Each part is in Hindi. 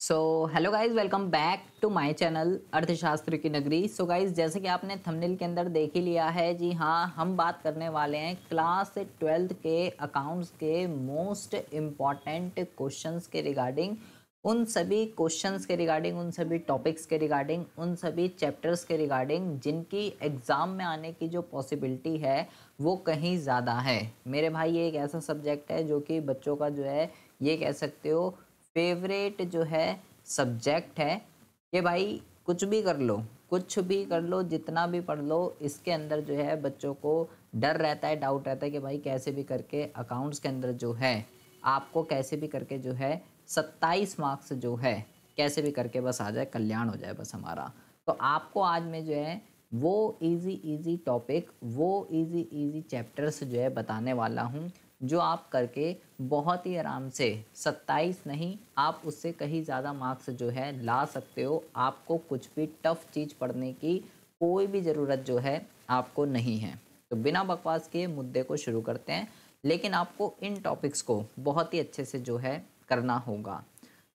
so hello guys welcome back to my channel अर्थशास्त्र की नगरी सो गाइज जैसे कि आपने थंबनेल के अंदर देख ही लिया है जी हाँ हम बात करने वाले हैं क्लास ट्वेल्थ के अकाउंट्स के मोस्ट इम्पॉर्टेंट क्वेश्चंस के रिगार्डिंग उन सभी क्वेश्चंस के रिगार्डिंग उन सभी टॉपिक्स के रिगार्डिंग उन सभी चैप्टर्स के रिगार्डिंग जिनकी एग्ज़ाम में आने की जो पॉसिबिलिटी है वो कहीं ज़्यादा है मेरे भाई ये एक ऐसा सब्जेक्ट है जो कि बच्चों का जो है ये कह सकते हो फेवरेट जो है सब्जेक्ट है ये भाई कुछ भी कर लो कुछ भी कर लो जितना भी पढ़ लो इसके अंदर जो है बच्चों को डर रहता है डाउट रहता है कि भाई कैसे भी करके अकाउंट्स के अंदर जो है आपको कैसे भी करके जो है सत्ताईस मार्क्स जो है कैसे भी करके बस आ जाए कल्याण हो जाए बस हमारा तो आपको आज में जो है वो इजी इजी टॉपिक वो इजी इजी चैप्टर्स जो है बताने वाला हूँ जो आप करके बहुत ही आराम से 27 नहीं आप उससे कहीं ज़्यादा मार्क्स जो है ला सकते हो आपको कुछ भी टफ चीज़ पढ़ने की कोई भी ज़रूरत जो है आपको नहीं है तो बिना बकवास के मुद्दे को शुरू करते हैं लेकिन आपको इन टॉपिक्स को बहुत ही अच्छे से जो है करना होगा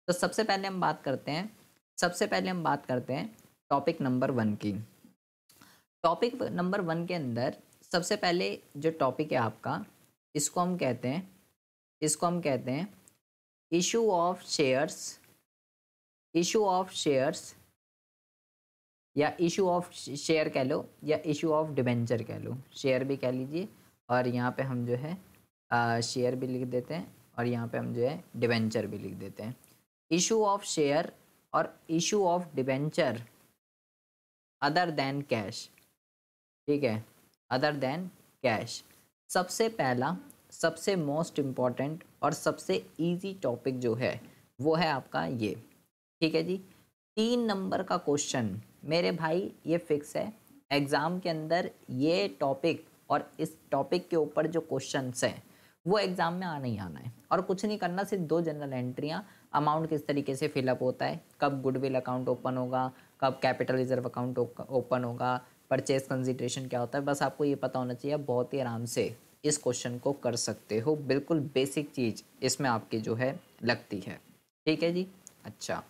तो सबसे पहले हम बात करते हैं सबसे पहले हम बात करते हैं टॉपिक नंबर वन की टॉपिक नंबर वन के अंदर सबसे पहले जो टॉपिक है आपका इसको हम कहते हैं इसको हम कहते हैं issue of shares issue of shares या इशू ऑफ शेयर कह लो या इशू ऑफ डिबेंचर कह लो शेयर भी कह लीजिए और यहाँ पे हम जो है शेयर भी लिख देते हैं और यहाँ पे हम जो है डिबेंचर भी लिख देते हैं इशू ऑफ शेयर और issue of debenture other than cash ठीक है अदर देन कैश सबसे पहला सबसे मोस्ट इम्पॉर्टेंट और सबसे इजी टॉपिक जो है वो है आपका ये ठीक है जी तीन नंबर का क्वेश्चन मेरे भाई ये फिक्स है एग्ज़ाम के अंदर ये टॉपिक और इस टॉपिक के ऊपर जो क्वेश्चन हैं वो एग्ज़ाम में आना ही आना है और कुछ नहीं करना सिर्फ दो जनरल एंट्रियाँ अमाउंट किस तरीके से फिलअप होता है कब गुडविल अकाउंट ओपन होगा कब कैपिटल रिजर्व अकाउंट ओपन होगा परचेज कंसिड्रेशन क्या होता है बस आपको ये पता होना चाहिए आप बहुत ही आराम से इस क्वेश्चन को कर सकते हो बिल्कुल बेसिक चीज़ इसमें आपकी जो है लगती है ठीक है जी अच्छा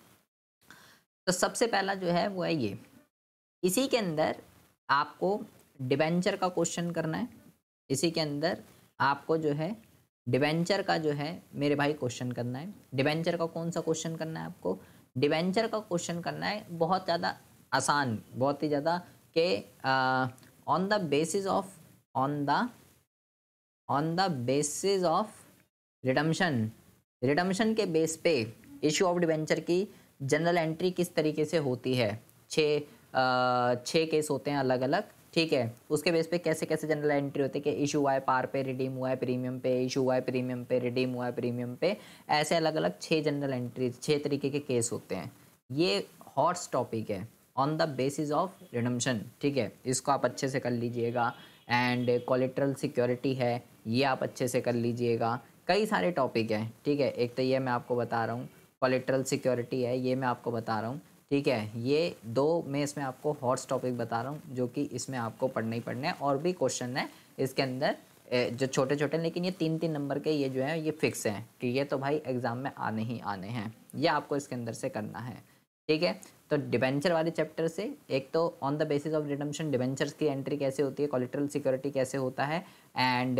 तो सबसे पहला जो है वो है ये इसी के अंदर आपको डिवेंचर का क्वेश्चन करना है इसी के अंदर आपको जो है डिवेंचर का जो है मेरे भाई क्वेश्चन करना है डिवेंचर का कौन सा क्वेश्चन करना है आपको डिवेंचर का क्वेश्चन करना है बहुत ज़्यादा आसान बहुत ही ज़्यादा के on the basis of on the on the basis of redemption redemption के बेस पे इशू ऑफ डिवेंचर की जनरल एंट्री किस तरीके से होती है छः छः केस होते हैं अलग अलग ठीक है उसके बेस पे कैसे कैसे जनरल एंट्री होती है कि इशू हुआ है पार पे रिडीम हुआ है प्रीमियम पे इशू हुआ है प्रीमियम पे रिडीम हुआ है प्रीमियम पे ऐसे अलग अलग छः जनरल एंट्री छः तरीके के केस होते हैं ये हॉट्स टॉपिक है on the basis of redemption ठीक है इसको आप अच्छे से कर लीजिएगा एंड कोलेट्रल सिक्योरिटी है ये आप अच्छे से कर लीजिएगा कई सारे टॉपिक हैं ठीक है एक तो ये मैं आपको बता रहा हूँ कोलेट्रल सिक्योरिटी है ये मैं आपको बता रहा हूँ ठीक है ये दो मैं इसमें आपको हॉट्स टॉपिक बता रहा हूँ जो कि इसमें आपको पढ़ने ही पढ़ने हैं और भी क्वेश्चन है इसके अंदर जो छोटे छोटे लेकिन ये तीन तीन नंबर के ये जो है ये फिक्स हैं कि ये तो भाई एग्ज़ाम में आने ही आने हैं ये आपको इसके अंदर से करना है ठीक है तो डिबेंचर वाले चैप्टर से एक तो on the basis of redemption debentures की एंट्री कैसे होती है कॉलेट्रल सिक्योरिटी कैसे होता है एंड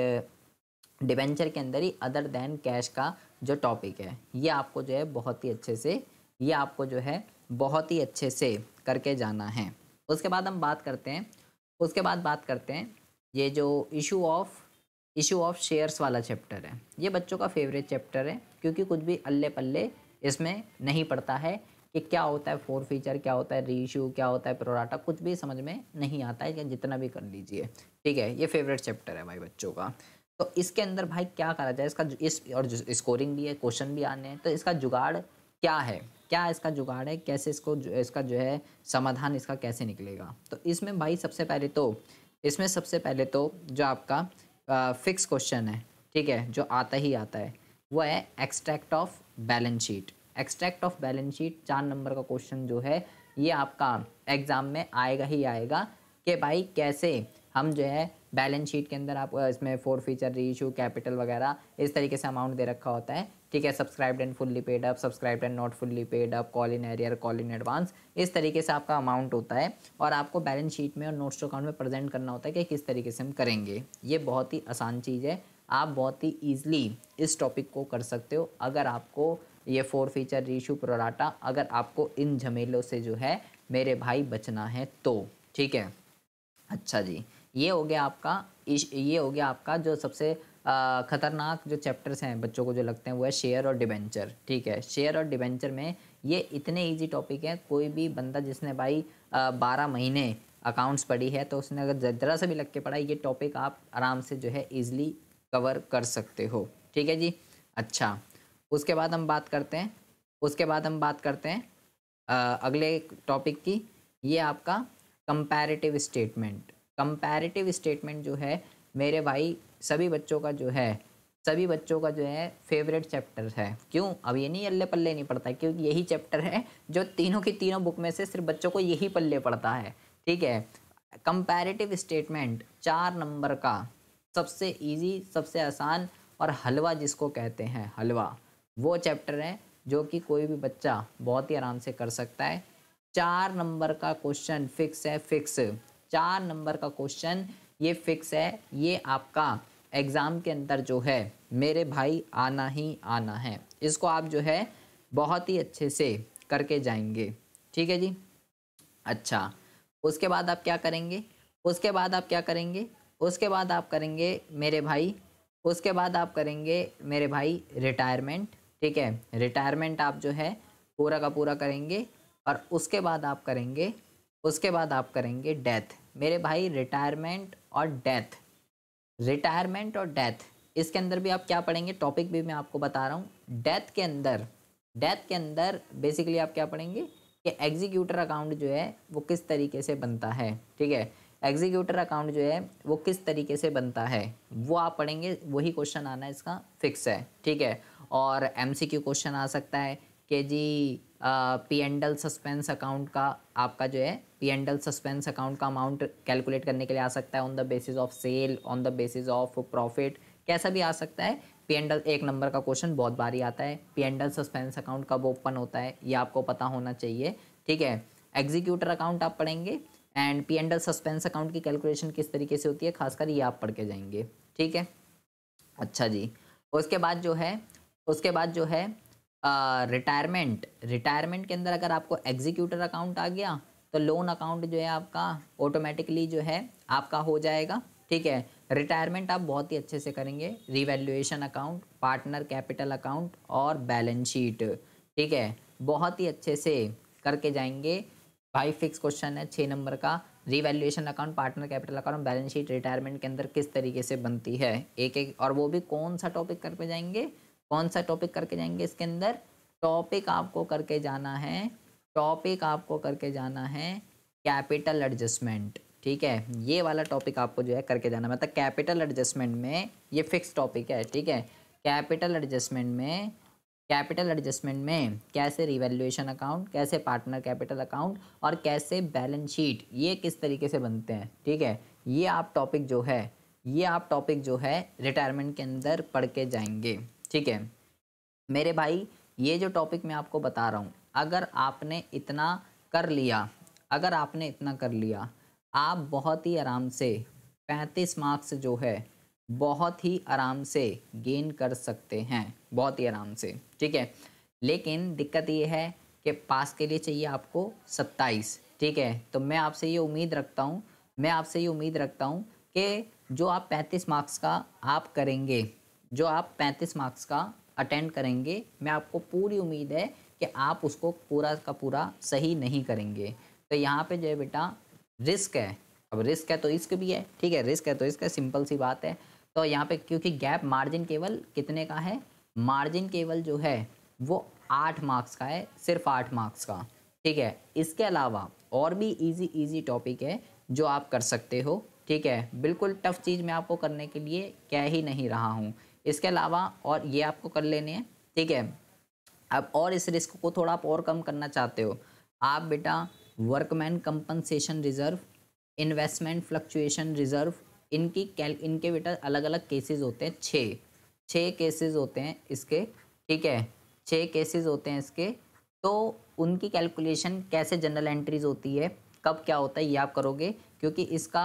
डिबेंचर के अंदर ही अदर देन कैश का जो टॉपिक है ये आपको जो है बहुत ही अच्छे से ये आपको जो है बहुत ही अच्छे से करके जाना है उसके बाद हम बात करते हैं उसके बाद बात करते हैं ये जो issue of issue of shares वाला चैप्टर है ये बच्चों का फेवरेट चैप्टर है क्योंकि कुछ भी अल्ले पल्ले इसमें नहीं पड़ता है कि क्या होता है फोर फीचर क्या होता है रीशू क्या होता है प्रोराटा कुछ भी समझ में नहीं आता है जितना भी कर लीजिए ठीक है ये फेवरेट चैप्टर है भाई बच्चों का तो इसके अंदर भाई क्या करा जाए इसका इस और स्कोरिंग भी है क्वेश्चन भी आने हैं तो इसका जुगाड़ क्या है क्या इसका जुगाड़ है कैसे इसको इसका जो है समाधान इसका कैसे निकलेगा तो इसमें भाई सबसे पहले तो इसमें सबसे पहले तो जो आपका आ, फिक्स क्वेश्चन है ठीक है जो आता ही आता है वह है extract of balance sheet extract of balance sheet चार नंबर का क्वेश्चन जो है ये आपका एग्ज़ाम में आएगा ही आएगा कि भाई कैसे हम जो है बैलेंस शीट के अंदर आप इसमें forfeiture reissue capital वगैरह इस तरीके से अमाउंट दे रखा होता है ठीक है subscribe and fully paid up subscribe and not fully paid up call in arrear call in advance इस तरीके से आपका अमाउंट होता है और आपको बैलेंस शीट में और नोट्स टू अकाउंट में प्रेजेंट करना होता है कि किस तरीके से हम करेंगे ये बहुत ही आसान चीज़ है आप बहुत ही ईजिली इस टॉपिक को कर सकते हो अगर आपको ये फोर फीचर रीशू प्रोराटा अगर आपको इन झमेलों से जो है मेरे भाई बचना है तो ठीक है अच्छा जी ये हो गया आपका ये हो गया आपका जो सबसे ख़तरनाक जो चैप्टर्स हैं बच्चों को जो लगते हैं वो है शेयर और डिबेंचर ठीक है शेयर और डिबेंचर में ये इतने इजी टॉपिक है कोई भी बंदा जिसने भाई बारह महीने अकाउंट्स पढ़ी है तो उसने अगर ज़रा से भी लग के पढ़ा ये टॉपिक आप आराम से जो है ईजिली कवर कर सकते हो ठीक है जी अच्छा उसके बाद हम बात करते हैं उसके बाद हम बात करते हैं आ, अगले टॉपिक की ये आपका कंपैरेटिव स्टेटमेंट कंपैरेटिव स्टेटमेंट जो है मेरे भाई सभी बच्चों का जो है सभी बच्चों का जो है फेवरेट चैप्टर है क्यों अब ये नहीं अल्ले पल्ले नहीं पड़ता क्योंकि यही चैप्टर है जो तीनों की तीनों बुक में से सिर्फ बच्चों को यही पल्ले पड़ता है ठीक है कंपैरेटिव स्टेटमेंट चार नंबर का सबसे इजी सबसे आसान और हलवा जिसको कहते हैं हलवा वो चैप्टर है जो कि कोई भी बच्चा बहुत ही आराम से कर सकता है चार नंबर का क्वेश्चन फिक्स है फिक्स चार नंबर का क्वेश्चन ये फिक्स है ये आपका एग्ज़ाम के अंदर जो है मेरे भाई आना ही आना है इसको आप जो है बहुत ही अच्छे से करके जाएंगे ठीक है जी अच्छा उसके बाद आप क्या करेंगे उसके बाद आप क्या करेंगे उसके बाद आप करेंगे मेरे भाई उसके बाद आप करेंगे मेरे भाई रिटायरमेंट ठीक है रिटायरमेंट आप जो है पूरा का पूरा करेंगे और उसके बाद आप करेंगे उसके बाद आप करेंगे डेथ मेरे भाई रिटायरमेंट और डेथ रिटायरमेंट और डेथ इसके अंदर भी आप क्या पढ़ेंगे टॉपिक भी मैं आपको बता रहा हूँ डेथ के अंदर डेथ के अंदर बेसिकली आप क्या पढ़ेंगे कि एग्जीक्यूटर अकाउंट जो है वो किस तरीके से बनता है ठीक है एग्जीक्यूटर अकाउंट जो है वो किस तरीके से बनता है वो आप पढ़ेंगे वही क्वेश्चन आना इसका फिक्स है ठीक है और एम क्वेश्चन आ सकता है कि G P and L suspense account का आपका जो है पी एंडल सस्पेंस अकाउंट का अमाउंट कैलकुलेट करने के लिए आ सकता है on the basis of sale on the basis of profit कैसा भी आ सकता है पी एंडल एक नंबर का क्वेश्चन बहुत ही आता है पी एंडल सस्पेंस अकाउंट कब ओपन होता है ये आपको पता होना चाहिए ठीक है एग्जीक्यूटर अकाउंट आप पढ़ेंगे and P and L suspense account की कैलकुलेशन किस तरीके से होती है खासकर ये आप पढ़ के जाएंगे ठीक है अच्छा जी उसके बाद जो है उसके बाद जो है रिटायरमेंट रिटायरमेंट के अंदर अगर आपको एग्जीक्यूटर अकाउंट आ गया तो लोन अकाउंट जो है आपका ऑटोमेटिकली जो है आपका हो जाएगा ठीक है रिटायरमेंट आप बहुत ही अच्छे से करेंगे revaluation account partner capital account और बैलेंस शीट ठीक है बहुत ही अच्छे से करके जाएंगे भाई फिक्स क्वेश्चन है छः नंबर का revaluation account partner capital account balance sheet retirement के अंदर किस तरीके से बनती है एक एक और वो भी कौन सा टॉपिक करके जाएंगे कौन सा टॉपिक करके जाएंगे इसके अंदर टॉपिक आपको करके जाना है टॉपिक आपको करके जाना है कैपिटल एडजस्टमेंट ठीक है ये वाला टॉपिक आपको जो है करके जाना मतलब कैपिटल एडजस्टमेंट में ये फिक्स टॉपिक है ठीक है कैपिटल एडजस्टमेंट में कैपिटल एडजस्टमेंट में कैसे रिवेल्यूएशन अकाउंट कैसे पार्टनर कैपिटल अकाउंट और कैसे बैलेंस शीट ये किस तरीके से बनते हैं ठीक है ये आप टॉपिक जो है ये आप टॉपिक जो है रिटायरमेंट के अंदर पढ़ के जाएंगे ठीक है मेरे भाई ये जो टॉपिक मैं आपको बता रहा हूँ अगर आपने इतना कर लिया अगर आपने इतना कर लिया आप बहुत ही आराम से पैंतीस मार्क्स जो है बहुत ही आराम से गेन कर सकते हैं बहुत ही आराम से ठीक है लेकिन दिक्कत ये है कि पास के लिए चाहिए आपको सत्ताईस ठीक है तो मैं आपसे ये उम्मीद रखता हूँ मैं आपसे ये उम्मीद रखता हूँ कि जो आप पैंतीस मार्क्स का आप करेंगे जो आप पैंतीस मार्क्स का अटेंड करेंगे मैं आपको पूरी उम्मीद है कि आप उसको पूरा का पूरा सही नहीं करेंगे तो यहाँ पे जो है बेटा रिस्क है अब रिस्क है तो इसके भी है ठीक है रिस्क है तो इसका सिंपल सी बात है तो यहाँ पे क्योंकि गैप मार्जिन केवल कितने का है मार्जिन केवल जो है वो आठ मार्क्स का है सिर्फ आठ मार्क्स का ठीक है इसके अलावा और भी इजी इजी टॉपिक है जो आप कर सकते हो ठीक है बिल्कुल टफ चीज़ मैं आपको करने के लिए कह ही नहीं रहा हूँ इसके अलावा और ये आपको कर लेने हैं ठीक है अब और इस रिस्क को थोड़ा आप और कम करना चाहते हो आप बेटा workman compensation reserve investment fluctuation reserve इनकी कैल इनके बेटा अलग अलग केसेस होते हैं छः छः केसेस होते हैं इसके ठीक है छः केसेस होते हैं इसके तो उनकी कैलकुलेशन कैसे जनरल एंट्रीज होती है कब क्या होता है ये आप करोगे क्योंकि इसका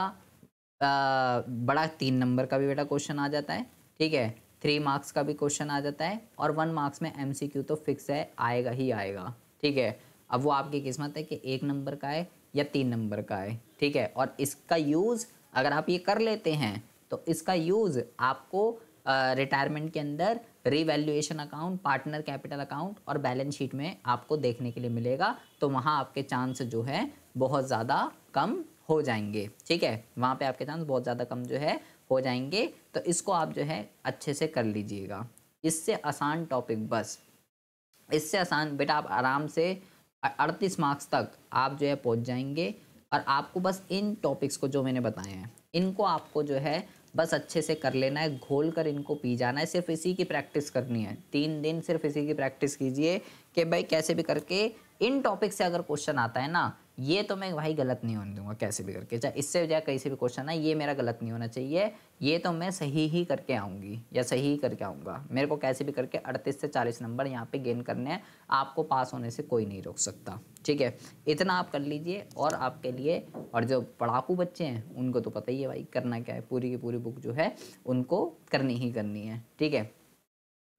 आ, बड़ा तीन नंबर का भी बेटा क्वेश्चन आ जाता है ठीक है थ्री मार्क्स का भी क्वेश्चन आ जाता है और वन मार्क्स में एम तो फिक्स है आएगा ही आएगा ठीक है अब वो आपकी किस्मत है कि एक नंबर का है या तीन नंबर का है ठीक है और इसका यूज़ अगर आप ये कर लेते हैं तो इसका यूज़ आपको रिटायरमेंट के अंदर revaluation account partner capital account और बैलेंस शीट में आपको देखने के लिए मिलेगा तो वहाँ आपके चांस जो है बहुत ज़्यादा कम हो जाएंगे ठीक है वहाँ पे आपके चांस बहुत ज़्यादा कम जो है हो जाएंगे तो इसको आप जो है अच्छे से कर लीजिएगा इससे आसान टॉपिक बस इससे आसान बेटा आप आराम से अड़तीस मार्क्स तक आप जो है पहुँच जाएंगे और आपको बस इन टॉपिक्स को जो मैंने बताए हैं इनको आपको जो है बस अच्छे से कर लेना है घोल कर इनको पी जाना है सिर्फ इसी की प्रैक्टिस करनी है तीन दिन सिर्फ इसी की प्रैक्टिस कीजिए कि भाई कैसे भी करके इन टॉपिक से अगर क्वेश्चन आता है ना ये तो मैं भाई गलत नहीं होने दूंगा कैसे भी करके चाहे इससे या कहीं से भी क्वेश्चन है ये मेरा गलत नहीं होना चाहिए ये तो मैं सही ही करके आऊँगी या सही ही करके आऊँगा मेरे को कैसे भी करके अड़तीस से चालीस नंबर यहाँ पे गेन करने हैं आपको पास होने से कोई नहीं रोक सकता ठीक है इतना आप कर लीजिए और आपके लिए और जो पढ़ाकू बच्चे हैं उनको तो पता ही है भाई करना क्या है पूरी की पूरी बुक जो है उनको करनी ही करनी है ठीक है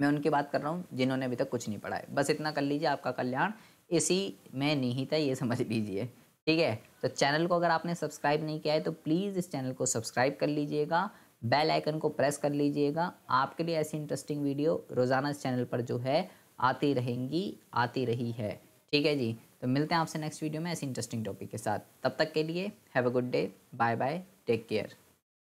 मैं उनकी बात कर रहा हूँ जिन्होंने अभी तक कुछ नहीं पढ़ा है बस इतना कर लीजिए आपका कल्याण इसी में निहित है ये समझ लीजिए ठीक है तो चैनल को अगर आपने सब्सक्राइब नहीं किया है तो प्लीज़ इस चैनल को सब्सक्राइब कर लीजिएगा बेल आइकन को प्रेस कर लीजिएगा आपके लिए ऐसी इंटरेस्टिंग वीडियो रोज़ाना इस चैनल पर जो है आती रहेंगी आती रही है ठीक है जी तो मिलते हैं आपसे नेक्स्ट वीडियो में ऐसी इंटरेस्टिंग टॉपिक के साथ तब तक के लिए have a good day bye bye take care